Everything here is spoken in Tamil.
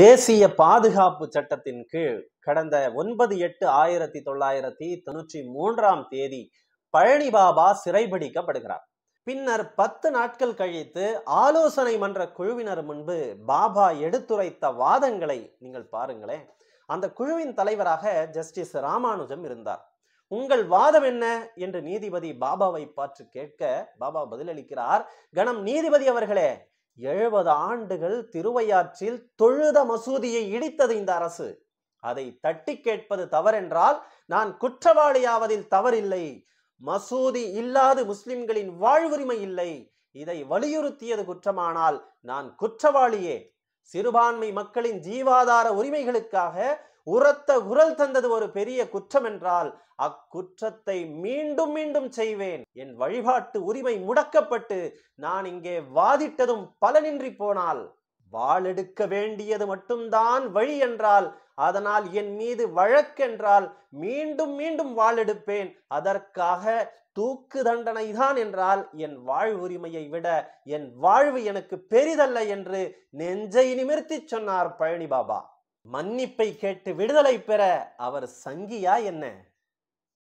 தேசிய பாதுகாப்பு சட்டத்தின் கீழ் கடந்த ஒன்பது எட்டு ஆயிரத்தி தொள்ளாயிரத்தி தொண்ணூற்றி மூன்றாம் தேதி பழனி பாபா சிறைபிடிக்கப்படுகிறார் பின்னர் பத்து நாட்கள் கழித்து ஆலோசனை மன்ற குழுவினர் முன்பு பாபா எடுத்துரைத்த வாதங்களை நீங்கள் பாருங்களேன் அந்த குழுவின் தலைவராக ஜஸ்டிஸ் ராமானுஜம் இருந்தார் உங்கள் வாதம் என்ன என்று நீதிபதி பாபாவை பார்த்து கேட்க பாபா பதிலளிக்கிறார் கணம் நீதிபதி அவர்களே எழுபது ஆண்டுகள் திருவையாற்றில் தொழுத மசூதியை இடித்தது இந்த அரசு அதை தட்டி கேட்பது தவறென்றால் நான் குற்றவாளியாவதில் தவறில்லை மசூதி இல்லாது முஸ்லிம்களின் வாழ்வுரிமை இல்லை இதை வலியுறுத்தியது குற்றமானால் நான் குற்றவாளியே சிறுபான்மை மக்களின் ஜீவாதார உரிமைகளுக்காக உரத்த குரல் தந்தது ஒரு பெரிய குற்றம் என்றால் அக்குற்றத்தை மீண்டும் மீண்டும் செய்வேன் என் வழிபாட்டு உரிமை முடக்கப்பட்டு நான் இங்கே வாதிட்டதும் பலனின்றி போனால் வாழெடுக்க வேண்டியது மட்டும்தான் வழி என்றால் அதனால் என் மீது வழக்கென்றால் மீண்டும் மீண்டும் வாழெடுப்பேன் அதற்காக தூக்கு தண்டனை தான் என்றால் என் வாழ்வுரிமையை விட என் வாழ்வு எனக்கு பெரிதல்ல என்று நெஞ்சை நிமிர்த்தி சொன்னார் பழனி பாபா மன்னிப்பை கேட்டு விடுதலை பெற அவர் சங்கியா என்ன